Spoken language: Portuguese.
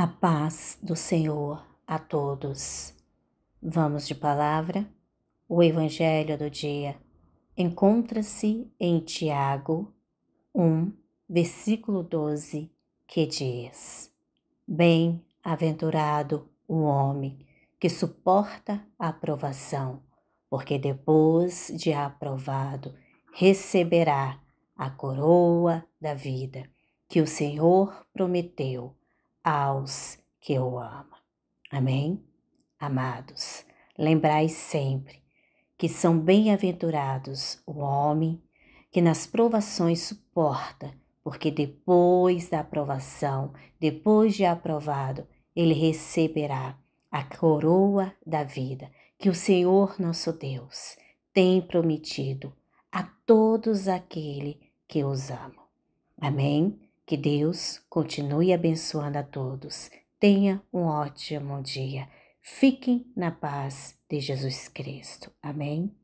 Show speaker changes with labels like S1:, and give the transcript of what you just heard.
S1: A paz do Senhor a todos. Vamos de palavra. O Evangelho do dia encontra-se em Tiago 1, versículo 12, que diz: Bem-aventurado o homem que suporta a aprovação, porque depois de aprovado receberá a coroa da vida que o Senhor prometeu aos que o ama. Amém? Amados, lembrai sempre que são bem-aventurados o homem que nas provações suporta, porque depois da aprovação, depois de aprovado, ele receberá a coroa da vida que o Senhor nosso Deus tem prometido a todos aquele que os amam. Amém? Que Deus continue abençoando a todos. Tenha um ótimo dia. Fiquem na paz de Jesus Cristo. Amém.